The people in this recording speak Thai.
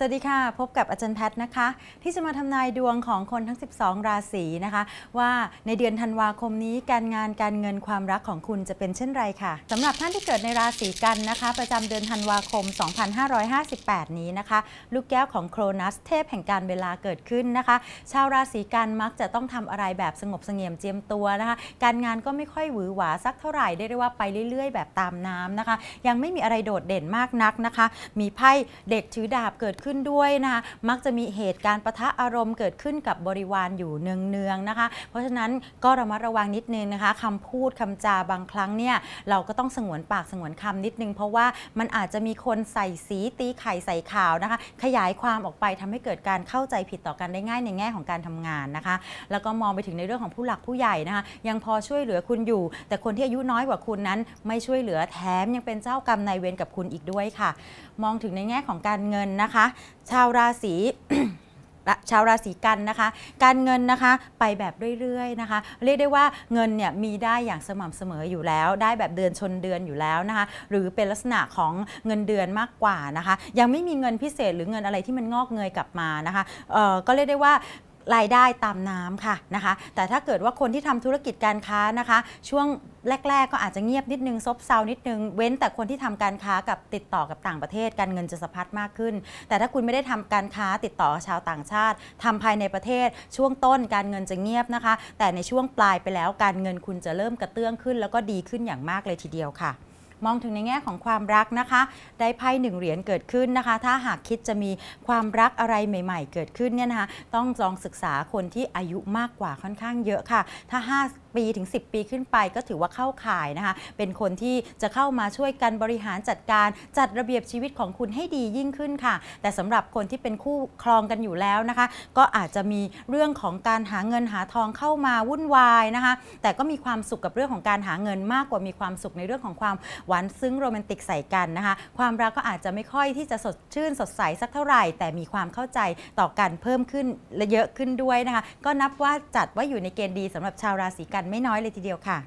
สวัสดีค่ะ พบกับอาจารย์แพทย์นะคะ ที่จะมาทำนายดวงของคนทั้ง 12 ราศีนะคะว่าในเดือนธันวาคมนี้การงานการเงินความรักของคุณจะเป็นเช่นไรค่ะสำหรับท่านที่เกิดในราศีกันนะคะ ประจำเดือนธันวาคม 2558 นี้นะคะ ลูกแก้วของโครนัส เทพแห่งการเวลาเกิดขึ้นนะคะ ชาวราศีกันมักจะต้องทำอะไรแบบสงบเสงี่ยมเจียมตัวนะคะการงานก็ไม่ค่อยหวือหวาสักเท่าไหร่ได้เรียกว่าไปเรื่อยๆ แบบตามน้ำนะคะ ยังไม่มีอะไรโดดเด่นมากนักนะคะ มีไพ่เด็กถือดาบเกิดขึ้นึ้นด้วยนะคะมักจะมีเหตุการณ์ประทะอารมณ์เกิดขึ้นกับบริวารอยู่เนืองๆนะคะ เพราะฉะนั้นก็ระมัดระวังนิดนึงนะคะคำพูดคำจาบางครั้งเนี่ย เราก็ต้องสงวนปาก สงวนคำนิดนึง เพราะว่ามันอาจจะมีคนใส่สีตีไข่ใส่ข่าวนะคะ ขยายความออกไปทำให้เกิดการเข้าใจผิดต่อกันได้ง่าย ในแง่ของการทำงานนะคะ แล้วก็มองไปถึงในเรื่องของผู้หลักผู้ใหญ่นะคะยังพอช่วยเหลือคุณอยู่ แต่คนที่อายุน้อยกว่าคุณนั้น ไม่ช่วยเหลือแถมยังเป็นเจ้ากรรมนายเวรกับคุณอีกด้วยค่ะ มองถึงในแง่ของการเงินนะคะชาวราศีชาวราศีกันนะคะ การเงินนะคะไปแบบเรื่อยๆนะคะ เรียกได้ว่าเงินเนี่ยมีได้อย่างสม่ำเสมออยู่แล้ว ได้แบบเดือนชนเดือนอยู่แล้วนะคะหรือเป็นลักษณะของเงินเดือนมากกว่านะคะ ยังไม่มีเงินพิเศษหรือเงินอะไรที่มันงอกเงยกลับมานะคะก็เรียกได้ว่ารายได้ตามน้ำค่ะนะคะ แต่ถ้าเกิดว่าคนที่ทำธุรกิจการค้านะคะ ช่วงแรก ๆ ก็อาจจะเงียบนิดนึงซบเซานิดนึง เว้นแต่คนที่ทำการค้ากับติดต่อกับต่างประเทศ การเงินจะสะพัดมากขึ้น แต่ถ้าคุณไม่ได้ทำการค้าติดต่อชาวต่างชาติทำภายในประเทศ ช่วงต้นการเงินจะเงียบนะคะ แต่ในช่วงปลายไปแล้ว การเงินคุณจะเริ่มกระเตื้องขึ้นแล้วก็ดีขึ้นอย่างมากเลยทีเดียวค่ะมองถึงในแง่ของความรักนะคะได้ไพ่หนึ่งเหรียญเกิดขึ้นนะคะ ถ้าหากคิดจะมีความรักอะไรใหม่ ๆ เกิดขึ้นเนี่ยนะคะต้องลองศึกษาคนที่อายุมากกว่าค่อนข้างเยอะค่ะถ้า 5ปีถึง10 ปีขึ้นไปก็ถือว่าเข้าข่ายนะคะเป็นคนที่จะเข้ามาช่วยกันบริหารจัดการจัดระเบียบชีวิตของคุณให้ดียิ่งขึ้นค่ะ แต่สำหรับคนที่เป็นคู่ครองกันอยู่แล้วนะคะ ก็อาจจะมีเรื่องของการหาเงินหาทองเข้ามาวุ่นวายนะคะ แต่ก็มีความสุขกับเรื่องของการหาเงินมากกว่ามีความสุขในเรื่องของความหวานซึ้งโรแมนติกใส่กันนะคะ ความรักก็อาจจะไม่ค่อยที่จะสดชื่นสดใสสักเท่าไหร่ แต่มีความเข้าใจต่อกันเพิ่มขึ้นและเยอะขึ้นด้วยนะคะ ก็นับว่าจัดว่าอยู่ในเกณฑ์ดีสำหรับชาวราศีกันไม่น้อยเลยทีเดียวค่ะ